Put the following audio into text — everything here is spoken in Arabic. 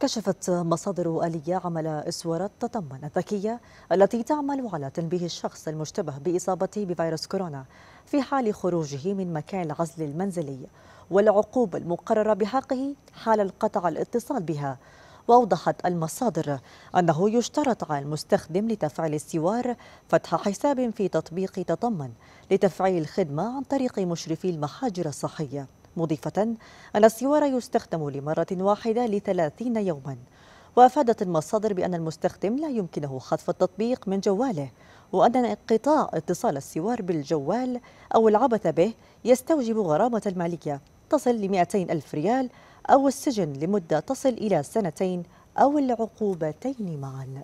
كشفت مصادر آلية عمل إسورة تطمن الذكية التي تعمل على تنبيه الشخص المشتبه بإصابته بفيروس كورونا في حال خروجه من مكان العزل المنزلي والعقوبة المقررة بحقه حال القطع الاتصال بها وأوضحت المصادر أنه يشترط على المستخدم لتفعيل السوار فتح حساب في تطبيق تطمن لتفعيل الخدمة عن طريق مشرفي المحاجر الصحية مضيفة أن السوار يستخدم لمرة واحدة لثلاثين يوما وأفادت المصادر بأن المستخدم لا يمكنه خطف التطبيق من جواله وأن انقطاع اتصال السوار بالجوال أو العبث به يستوجب غرامة المالية تصل ل 200 ألف ريال أو السجن لمدة تصل إلى سنتين أو العقوبتين معاً